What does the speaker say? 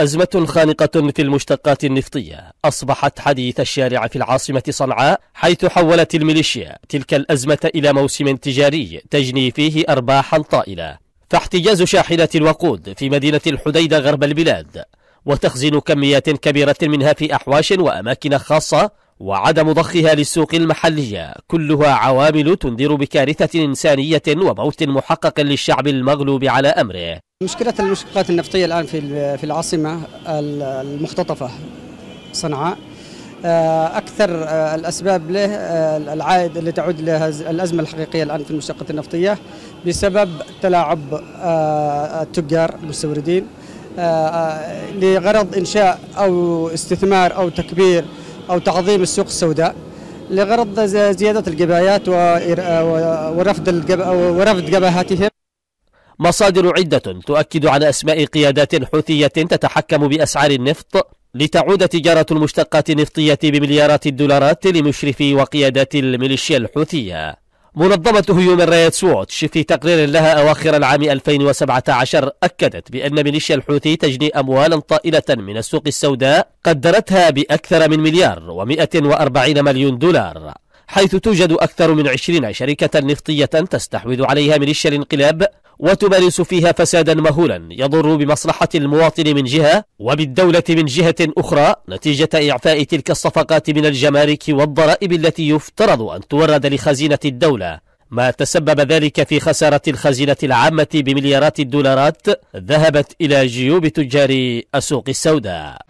أزمة خانقة في المشتقات النفطية أصبحت حديث الشارع في العاصمة صنعاء حيث حولت الميليشيا تلك الأزمة إلى موسم تجاري تجني فيه أرباحا طائلة فاحتجاز شاحنة الوقود في مدينة الحديدة غرب البلاد وتخزين كميات كبيرة منها في أحواش وأماكن خاصة وعدم ضخها للسوق المحلية كلها عوامل تنذر بكارثة إنسانية وموت محقق للشعب المغلوب على أمره مشكلة المشقات النفطية الآن في العاصمة المختطفة صنعاء آه، أكثر آه، الأسباب له آه، العائد اللي تعود له الأزمة الحقيقية الآن في المشتقات النفطية بسبب تلاعب التجار المستوردين لغرض إنشاء أو استثمار أو تكبير أو تعظيم السوق السوداء لغرض زيادة الجبايات ورفض ورفض جبهاتهم مصادر عدة تؤكد على أسماء قيادات حوثية تتحكم بأسعار النفط لتعود تجارة المشتقات النفطية بمليارات الدولارات لمشرفي وقيادات الميليشيا الحوثية منظمة هيومن رايتس ووتش في تقرير لها أواخر العام 2017 أكدت بأن ميليشيا الحوثي تجني أموالا طائلة من السوق السوداء قدرتها بأكثر من مليار و140 مليون دولار حيث توجد أكثر من 20 شركة نفطية تستحوذ عليها ميليشيا الانقلاب وتمارس فيها فسادا مهولا يضر بمصلحة المواطن من جهة وبالدولة من جهة أخرى نتيجة إعفاء تلك الصفقات من الجمارك والضرائب التي يفترض أن تورد لخزينة الدولة ما تسبب ذلك في خسارة الخزينة العامة بمليارات الدولارات ذهبت إلى جيوب تجار السوق السوداء